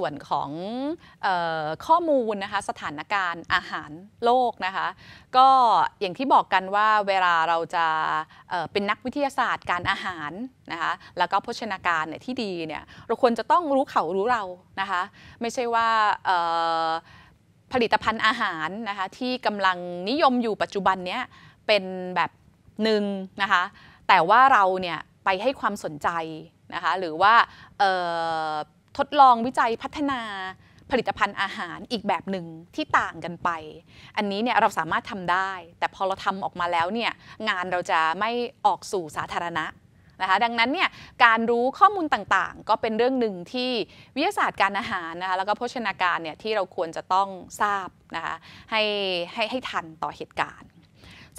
ส่วนของออข้อมูลนะคะสถานการณ์อาหารโลกนะคะก็อย่างที่บอกกันว่าเวลาเราจะเเป็นนักวิทยาศาสตร์การอาหารนะคะแล้วก็โภชนาการเนี่ยที่ดีเนี่ยเราควรจะต้องรู้เขารู้เรานะคะไม่ใช่ว่าผลิตภัณฑ์อาหารนะคะที่กำลังนิยมอยู่ปัจจุบันเนี้ยเป็นแบบหนึ่งนะคะแต่ว่าเราเนี่ยไปให้ความสนใจนะคะหรือว่าทดลองวิจัยพัฒนาผลิตภัณฑ์อาหารอีกแบบหนึ่งที่ต่างกันไป อันนี้เนี่ยเราสามารถทำได้ แต่พอเราทำออกมาแล้วเนี่ยงานเราจะไม่ออกสู่สาธารณะนะคะ ดังนั้นเนี่ยการรู้ข้อมูลต่างๆ ก็เป็นเรื่องหนึ่งที่วิทยาศาสตร์การอาหารนะคะแล้วก็โภชนาการเนี่ยที่เราควรจะต้องทราบนะคะให้ให้ให้ทันต่อเหตุการณ์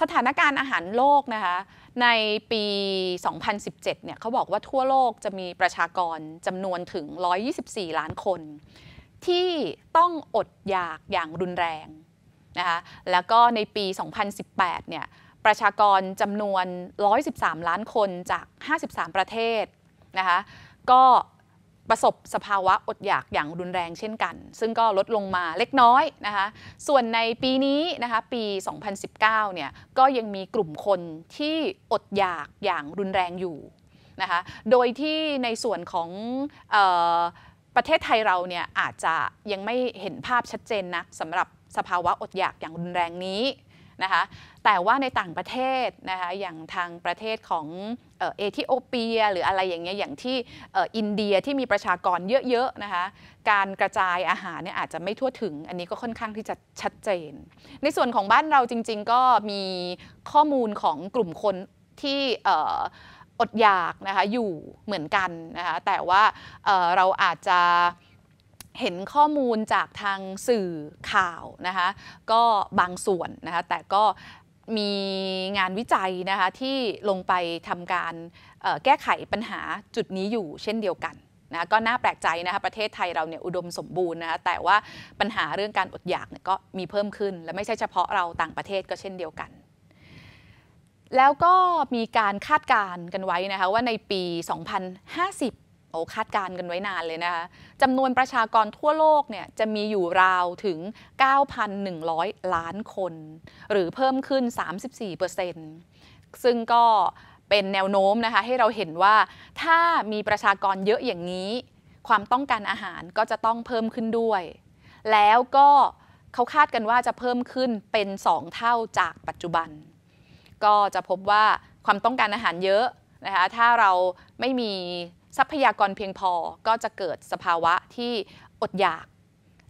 สถานการณ์อาหารโลกนะคะในปี 2017 เนี่ยเขาบอกว่าทั่วโลกจะมีประชากรจำนวนถึง 124 ล้านคน ที่ต้องอดอยากอย่างรุนแรงนะคะแล้วก็ในปี 2018 เนี่ยประชากรจำนวน 113 ล้านคนจาก 53 ประเทศนะคะก็ประสบสภาวะอดอยากอย่างรุนแรงเช่นกัน ซึ่งก็ลดลงมาเล็กน้อยนะคะส่วนในปีนี้นะคะปี 2019 เนี่ยก็ยังมีกลุ่มคนที่อดอยากอย่างรุนแรงอยู่นะคะโดยที่ในส่วนของออประเทศไทยเราเนี่ยอาจจะยังไม่เห็นภาพชัดเจนนะสำหรับสภาวะอดอยาก อย่างรุนแรงนี้นะคะ แต่ว่าในต่างประเทศนะคะ อย่างทางประเทศของเอธิโอเปีย หรืออะไรอย่างเงี้ย อย่างที่อินเดียที่มีประชากรเยอะๆนะคะ การกระจายอาหารเนี่ยอาจจะไม่ทั่วถึง อันนี้ก็ค่อนข้างที่จะชัดเจน ในส่วนของบ้านเราจริงๆก็มีข้อมูลของกลุ่มคนที่อดอยากนะคะ อยู่เหมือนกันนะคะ แต่ว่าเราอาจจะเห็นข้อมูลจากทางสื่อข่าวนะคะก็บางส่วนนะคะแต่ก็มีงานวิจัยนะคะที่ลงไปทำการแก้ไขปัญหาจุดนี้อยู่เช่นเดียวกันนะก็น่าแปลกใจนะคะประเทศไทยเราเนี่ยอุดมสมบูรณ์นะคะแต่ว่าปัญหาเรื่องการอดอยากเนี่ยก็มีเพิ่มขึ้น และไม่ใช่เฉพาะเราต่างประเทศก็เช่นเดียวกัน แล้วก็มีการคาดการณ์กันไว้นะคะว่าในปี 2050โอ้คาดการ์ณกันไว้นานเลยนะคะจำนวนประชากรทั่วโลกเนี่ยจะมีอยู่ราวถึง 9,100 ล้านคน หรือเพิ่มขึ้น 34%ซึ่งก็เป็นแนวโน้มนะคะให้เราเห็นว่าถ้ามีประชากรเยอะอย่างนี้ ความต้องการอาหารก็จะต้องเพิ่มขึ้นด้วย แล้วก็เขาคาดกันว่าจะเพิ่มขึ้นเป็น 2 เท่าจากปัจจุบัน ก็จะพบว่าความต้องการอาหารเยอะนะคะถ้าเราไม่มีทรัพยากรเพียงพอก็จะเกิดสภาวะที่อดอยาก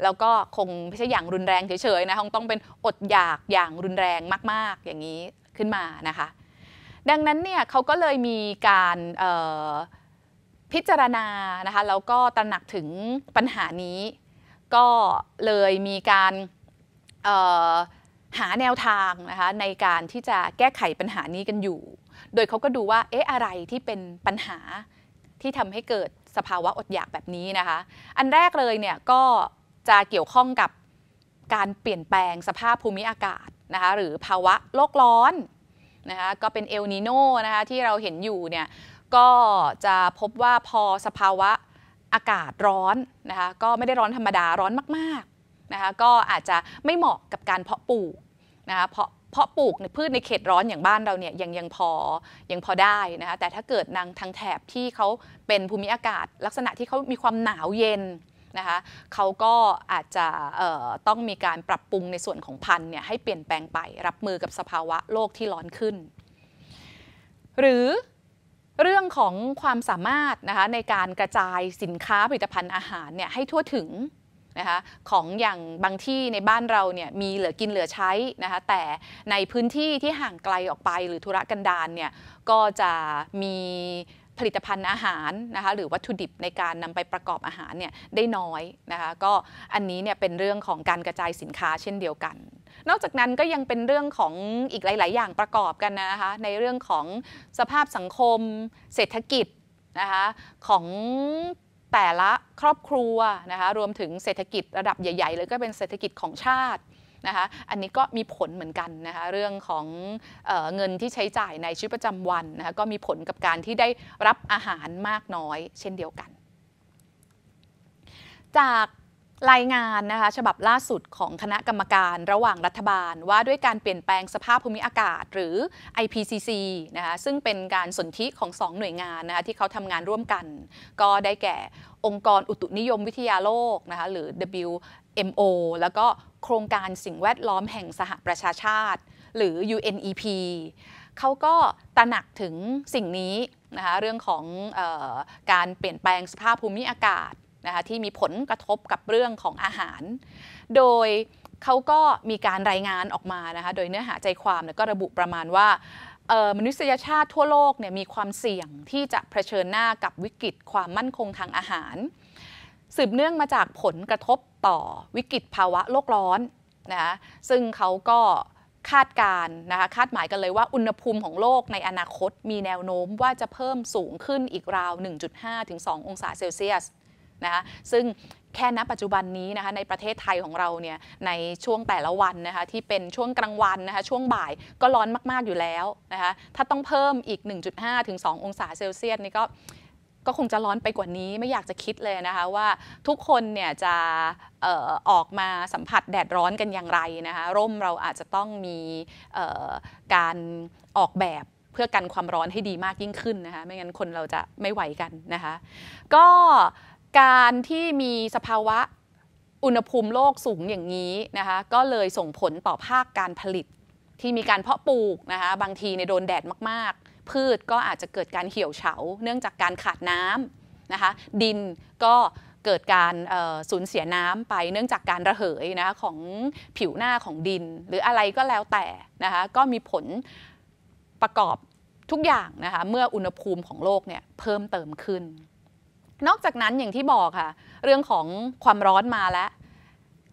แล้วก็คงไม่ใช่อย่างรุนแรงเฉยๆนะคงต้องเป็นอดอยากอย่างรุนแรงมาก ๆอย่างนี้ขึ้นมานะคะดังนั้นเนี่ยเขาก็เลยมีการพิจารณานะคะแล้วก็ตระหนักถึงปัญหานี้ ก็เลยมีการหาแนวทางนะคะในการที่จะแก้ไขปัญหานี้กันอยู่โดยเขาก็ดูว่าเอ๊ะอะไรที่เป็นปัญหาที่ทำให้เกิดสภาวะอดอยากแบบนี้นะคะ อันแรกเลยเนี่ยก็จะเกี่ยวข้องกับการเปลี่ยนแปลงสภาพภูมิอากาศนะคะหรือภาวะโลกร้อนนะคะก็เป็นเอลนิโนนะคะที่เราเห็นอยู่เนี่ยก็จะพบว่าพอสภาวะอากาศร้อนนะคะก็ไม่ได้ร้อนธรรมดาร้อนมากๆนะคะก็อาจจะไม่เหมาะกับการเพาะปลูกนะคะเพาะเพาะปลูกในพืชในเขตร้อนอย่างบ้านเราเนี่ยยังยังพอ ยังพอได้นะคะแต่ถ้าเกิดนางทางแถบที่เขาเป็นภูมิอากาศ ลักษณะที่เขามีความหนาวเย็นนะคะเขาก็อาจจะต้องมีการปรับปรุงในส่วนของพันธุ์เนี่ยให้เปลี่ยนแปลงไปรับมือกับสภาวะโลกที่ร้อนขึ้น หรือเรื่องของความสามารถนะคะในการกระจายสินค้าผลิตภัณฑ์อาหารเนี่ยให้ทั่วถึงนะคะของอย่างบางที่ในบ้านเราเนี่ยมีเหลือกินเหลือใช้นะคะแต่ในพื้นที่ที่ห่างไกลออกไปหรือธุรกันดารเนี่ยก็จะมีผลิตภัณฑ์อาหารนะคะหรือวัตถุดิบในการนำไปประกอบอาหารเนี่ยได้น้อยนะคะก็อันนี้เนี่ยเป็นเรื่องของการกระจายสินค้าเช่นเดียวกัน นอกจากนั้นก็ยังเป็นเรื่องของอีกหลายๆอย่างประกอบกันนะคะในเรื่องของสภาพสังคมเศรษฐกิจนะคะของแต่ละครอบครัวนะคะรวมถึงเศรษฐกิจระดับใหญ่ๆเลยก็เป็นเศรษฐกิจของชาตินะคะอันนี้ก็มีผลเหมือนกันนะคะเรื่องของเออเงินที่ใช้จ่ายในชีวิตประจำวันนะคะก็มีผลกับการที่ได้รับอาหารมากน้อยเช่นเดียวกัน จากรายงานนะคะฉบับล่าสุดของคณะกรรมการระหว่างรัฐบาล ว่าด้วยการเปลี่ยนแปลงสภาพภูมิอากาศหรือ IPCC นะคะซึ่งเป็นการสนธิของ 2 หน่วยงานนะคะที่เขาทำงานร่วมกัน ก็ได้แก่องค์กรอุตุนิยมวิทยาโลกนะคะหรือ WMO แล้วก็โครงการสิ่งแวดล้อมแห่งสหประชาชาติ หรือ UNEP เขาก็ตระหนักถึงสิ่งนี้นะคะเรื่องของออการเปลี่ยนแปลงสภาพภูมิอากาศนะคะที่มีผลกระทบกับเรื่องของอาหาร โดยเขาก็มีการรายงานออกมานะคะโดยเนื้อหาใจความก็ระบุประมาณว่า มนุษยชาติทั่วโลกเนี่ยมีความเสี่ยงที่จะเผชิญหน้ากับวิกฤตความมั่นคงทางอาหาร สืบเนื่องมาจากผลกระทบต่อวิกฤตภาวะโลกร้อนนะซึ่งเขาก็คาดการนะคะคาดหมายกันเลยว่าอุณหภูมิของโลกในอนาคต มีแนวโน้ม ว่าจะเพิ่มสูงขึ้นอีกราว 1.5 ถึง2องศาเซลเซียสนะคะซึ่งแค่ณปัจจุบันนี้นะคะในประเทศไทยของเราเนี่ยในช่วงแต่ละวันนะคะที่เป็นช่วงกลางวันนะคะช่วงบ่ายก็ร้อนมากๆอยู่แล้วนะคะถ้าต้องเพิ่มอีก 1.5 ถึง 2 องศาเซลเซียสนี่ก็ก็คงจะร้อนไปกว่านี้ไม่อยากจะคิดเลยนะคะว่าทุกคนเนี่ยจะออออกมาสัมผัสแดดร้อนกันอย่างไรนะคะร่มเราอาจจะต้องมีการออกแบบเพื่อกันความร้อนให้ดีมากยิ่งขึ้นนะคะไม่งั้นคนเราจะไม่ไหวกันนะคะก็การที่มีสภาวะอุณหภูมิโลกสูงอย่างนี้นะคะก็เลยส่งผลต่อภาคการผลิต ที่มีการเพาะปลูกนะคะบางทีในโดนแดดมากๆ พืชก็อาจจะเกิดการเหี่ยวเฉาเนื่องจากการขาดน้ำนะคะดินก็เกิดการสูญเสียน้ำไปเนื่องจากการระเหยนะของผิวหน้าของดิน หรืออะไรก็แล้วแต่นะคะก็มีผลประกอบทุกอย่างนะคะเมื่ออุณหภูมิของโลกเนี่ยเพิ่มเติมขึ้นนอกจากนั้นอย่างที่บอกค่ะเรื่องของความร้อนมาแล้ว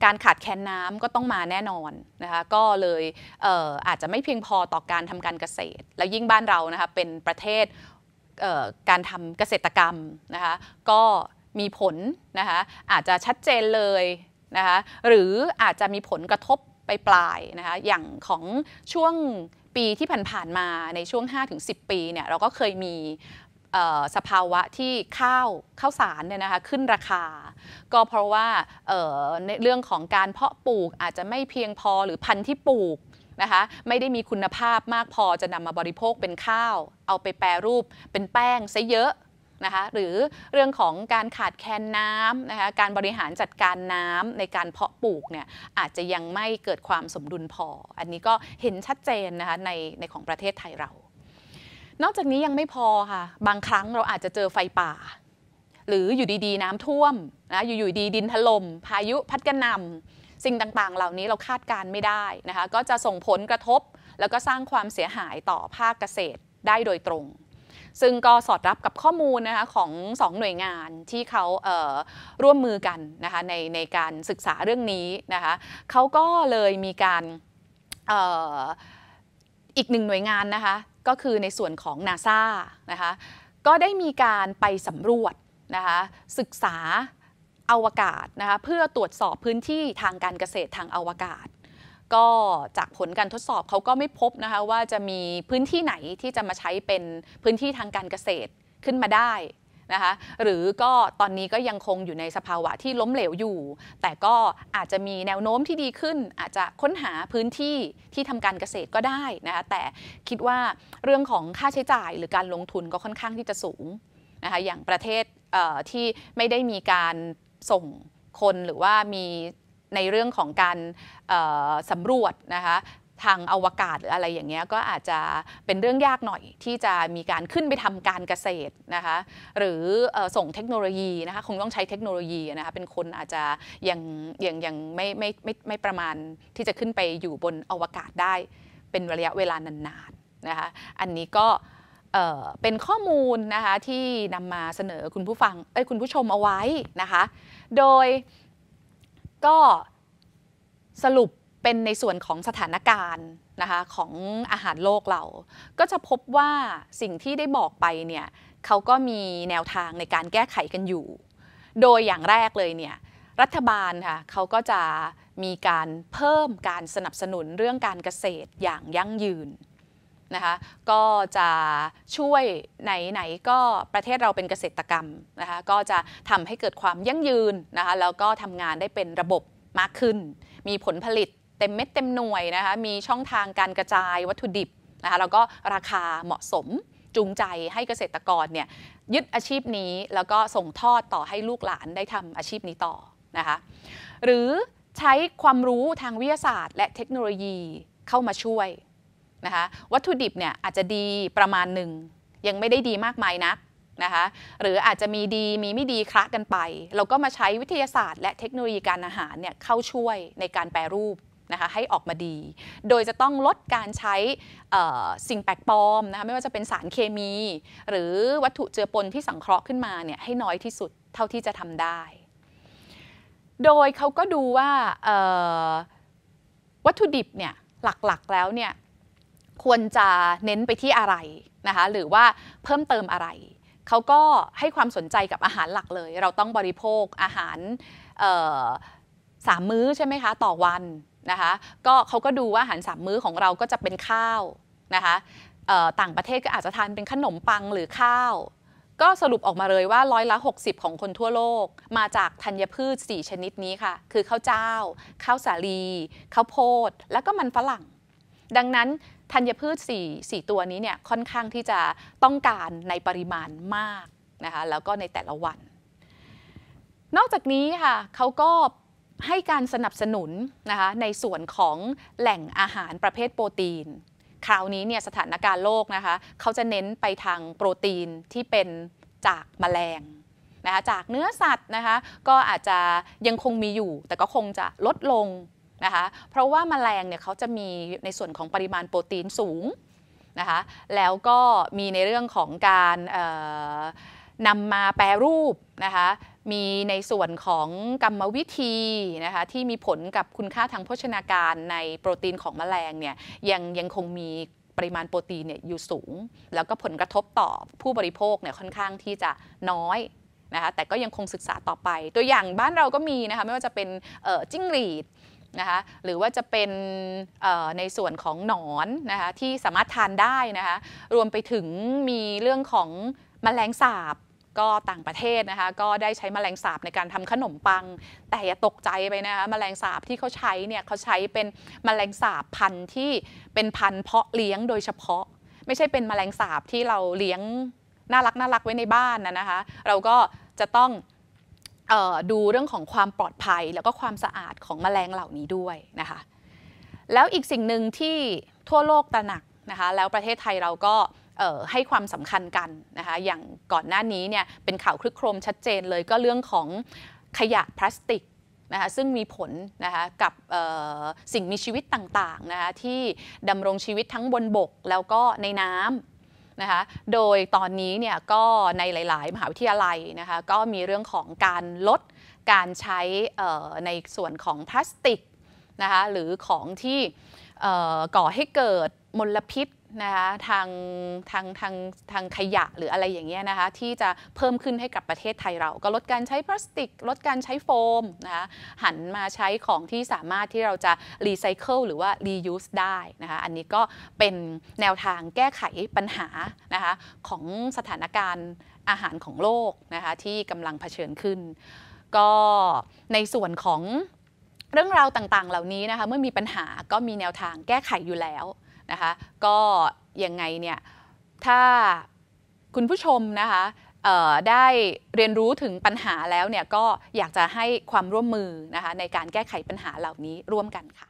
การขาดแคลนน้ำก็ต้องมาแน่นอนนะคะก็เลยเอออาจจะไม่เพียงพอต่อการทำการเกษตร แล้วยิ่งบ้านเรานะคะเป็นประเทศการทำเกษตรกรรมนะคะก็มีผลนะคะอาจจะชัดเจนเลยนะคะหรืออาจจะมีผลกระทบไปปลายนะคะอย่างของช่วงปีที่ผ่านๆมาในช่วง 5-10 ปีเนี่ยเราก็เคยมีสภาวะที่ข้าวข้าวสารเนี่ยนะคะขึ้นราคาก็เพราะว่าในเรื่องของการเพราะปลูกอาจจะไม่เพียงพอหรือพันธุ์ที่ปลูกนะคะไม่ได้มีคุณภาพมากพอจะนำมาบริโภคเป็นข้าว เอาไปแปรรูปเป็นแป้งซะเยอะนะคะหรือเรื่องของการขาดแคลนน้ำนะคะการบริหารจัดการน้ำในการเพาะปลูกเนี่ยอาจจะยังไม่เกิดความสมดุลพอ อันนี้ก็เห็นชัดเจนนะคะในในของประเทศไทยเรานอกจากนี้ยังไม่พอค่ะ บางครั้งเราอาจจะเจอไฟป่า หรืออยู่ดีๆน้ำท่วมนะอยู่ๆดีดินถลม่มพายุพัดกระหน่าสิ่งต่างๆ เหล่านี้เราคาดการไม่ได้นะคะก็จะส่งผลกระทบแล้วก็สร้างความเสียหายต่อภาคเกษตรได้โดยตรง ซึ่งก็สอดรับกับข้อมูลนะคะของ 2 หน่วยงานที่เขาเร่วมมือกันนะคะในในการศึกษาเรื่องนี้นะคะเขาก็เลยมีการออีกหนึ่งหน่วยงานนะคะก็คือในส่วนของนาซานะคะก็ได้มีการไปสำรวจนะคะศึกษาอวกาศนะคะเพื่อตรวจสอบพื้นที่ทางการเกษตรทางอวกาศ ก็จากผลการทดสอบเขาก็ไม่พบนะคะว่าจะมีพื้นที่ไหนที่จะมาใช้เป็นพื้นที่ทางการเกษตรขึ้นมาได้นะคะหรือก็ตอนนี้ก็ยังคงอยู่ในสภาวะที่ล้มเหลวอยู่ แต่ก็อาจจะมีแนวโน้มที่ดีขึ้นอาจจะค้นหาพื้นที่ที่ทำการเกษตรก็ได้นะคะแต่คิดว่าเรื่องของค่าใช้จ่ายหรือการลงทุนก็ค่อนข้างที่จะสูงนะคะอย่างประเทศที่ไม่ได้มีการส่งคนหรือว่ามีในเรื่องของการสำรวจนะคะทางอวกาศหรืออะไรอย่างเงี้ยก็อาจจะเป็นเรื่องยากหน่อย ที่จะมีการขึ้นไป ทำ การเกษตรนะคะหรือส่งเทคโนโลยีนะคะคงต้องใช้เทคโนโลยีนะคะเป็นคนอาจจะยังยังยังไม่ไม่ไม่ไม่ประมาณที่จะขึ้นไปอยู่บนอวกาศได้เป็นระยะเวลานานๆนะคะอันนี้ก็เป็นข้อมูลนะคะที่นำมาเสนอคุณผู้ฟังเอ้ยคุณผู้ชมเอาไว้นะคะโดยก็สรุปเป็นในส่วนของสถานการณ์นะคะของอาหารโลกเราก็จะพบว่าสิ่งที่ได้บอกไปเนี่ยเขาก็มีแนวทางในการแก้ไขกันอยู่ โดยอย่างแรกเลยเนี่ยรัฐบาลค่ะเขาก็จะมีการเพิ่มการสนับสนุนเรื่องการเกษตรอย่างยั่งยืนนะคะก็จะช่วยไหนๆก็ประเทศเราเป็นเกษตรกรรมนะคะก็จะทำให้เกิดความยั่งยืนนะคะแล้วก็ทำงานได้เป็นระบบมากขึ้น มีผลผลิตเต็มเม็ด เต็มหน่วยนะคะ มีช่องทางการกระจายวัตถุดิบนะคะ แล้วก็ราคาเหมาะสมจูงใจให้เกษตรกรเนี่ยยึดอาชีพนี้ แล้วก็ส่งทอดต่อให้ลูกหลานได้ทำอาชีพนี้ต่อนะคะ หรือใช้ความรู้ทางวิทยาศาสตร์ และเทคโนโลยีเข้ามาช่วยนะคะ วัตถุดิบเนี่ยอาจจะดีประมาณหนึ่งยังไม่ได้ดีมากมายนักนะคะ หรืออาจจะมีดีมีไม่ดีคละกันไป เราก็มาใช้วิทยาศาสตร์ และเทคโนโลยีการอาหารเนี่ยเข้าช่วยในการแปรรูปนะคะให้ออกมาดี โดยจะต้องลดการใช้สิ่งแปลกปลอมนะคะไม่ว่าจะเป็นสารเคมี หรือวัตถุเจือปนที่สังเคราะห์ขึ้นมาเนี่ยให้น้อยที่สุดเท่าที่จะทำได้ โดยเขาก็ดูว่าวัตถุดิบเนี่ยหลักๆแล้วเนี่ยควรจะเน้นไปที่อะไรนะคะหรือว่าเพิ่มเติมอะไร เขาก็ให้ความสนใจกับอาหารหลักเลย เราต้องบริโภคอาหารสามมื้อใช่ไหมคะต่อวันนะคะก็เขาก็ดูว่าอาหารสามมื้อของเราก็จะเป็นข้าวนะคะต่างประเทศก็อาจจะทานเป็นขนมปังหรือข้าว ก็สรุปออกมาเลยว่าร้อยละ 60 ของคนทั่วโลก มาจากธัญพืช4ชนิดนี้ค่ะ คือข้าวเจ้า ข้าวสาลีข้าวโพด แล้วก็มันฝรั่ง ดังนั้นธัญพืช4 4ตัวนี้เนี่ยค่อนข้างที่จะต้องการในปริมาณมากนะคะแล้วก็ในแต่ละวัน นอกจากนี้ค่ะเขาก็ให้การสนับสนุนนะคะในส่วนของแหล่งอาหารประเภทโปรตีน คราวนี้เนี่ยสถานการณ์โลกนะคะ เขาจะเน้นไปทางโปรตีนที่เป็นจากมแมลงนะคะจากเนื้อสัตว์นะคะก็อาจจะยังคงมีอยู่ แต่ก็คงจะลดลงนะคะเพราะว่ามาแมลงเนี่ยเขาจะมีในส่วนของปริมาณโปรตีนสูงนะคะแล้วก็มีในเรื่องของการนำมาแปรรูปนะคะ มีในส่วนของกรรมวิธีนะคะที่มีผลกับคุณค่าทางโภชนาการในโปรตีนของแมลงเนี่ยยังยังคงมีปริมาณโปรตีนเนี่ยอยู่สูง แล้วก็ผลกระทบต่อผู้บริโภคเนี่ยค่อนข้างที่จะน้อยนะคะแต่ก็ยังคงศึกษาต่อไป ตัวอย่างบ้านเราก็มีนะคะไม่ว่าจะเป็นจิ้งหรีดนะคะหรือว่าจะเป็นในส่วนของหนอนนะคะที่สามารถทานได้นะคะรวมไปถึงมีเรื่องของมแมลงสาบก็ต่างประเทศนะคะก็ได้ใช้มแมลงสาบในการทำขนมปังแต่อย่าตกใจไปนะคะมแมลงสาบที่เขาใช้เนี่ยเขาใช้เป็นมแมลงสาบพันธุ์ที่เป็นพันธุ์เพาะเลี้ยงโดยเฉพาะ ไม่ใช่เป็นมแมลงสาบที่เราเลี้ยงน่ารักน่ารักไว้ในบ้านนะนะคะเราก็จะต้องออดูเรื่องของความปลอดภัยแล้วก็ความสะอาดของมแมลงเหล่านี้ด้วยนะคะแล้วอีกสิ่งหนึ่งที่ทั่วโลกตระหนักนะคะแล้วประเทศไทยเราก็ให้ความสำคัญกันนะคะ อย่างก่อนหน้านี้เนี่ยเป็นข่าวคลึกโครม ชัดเจนเลยก็เรื่องของขยะพลาสติกนะคะซึ่งมีผลนะคะกับสิ่งมีชีวิตต่างๆนะคะที่ดำรงชีวิตทั้งบนบกแล้วก็ในน้ำนะคะ โดยตอนนี้เนี่ยก็ในหลายๆมหาวิทยาลัยนะคะก็มีเรื่องของการลดการใช้ในส่วนของพลาสติกนะคะหรือของที่ก่อให้เกิดมลพิษนะคะทางทางทางทางขยะหรืออะไรอย่างเงี้ยนะคะ ที่จะเพิ่มขึ้นให้กับประเทศไทยเราก็ลดการใช้พลาสติก ลดการใช้โฟมนะคะหันมาใช้ของที่สามารถที่เราจะรีไซเคิลหรือว่ารียูสได้นะคะอันนี้ก็เป็นแนวทางแก้ไขปัญหานะคะของสถานการณ์อาหารของโลกนะคะ ที่กำลังเผชิญขึ้น ก็ในส่วนของเรื่องราวต่างๆเหล่านี้นะคะ เมื่อมีปัญหาก็มีแนวทางแก้ไขอยู่แล้วนะคะก็ยังไงเนี่ยถ้าคุณผู้ชมนะคะได้เรียนรู้ถึงปัญหาแล้วเนี่ยก็อยากจะให้ความร่วมมือนะคะในการแก้ไขปัญหาเหล่านี้ร่วมกันค่ะ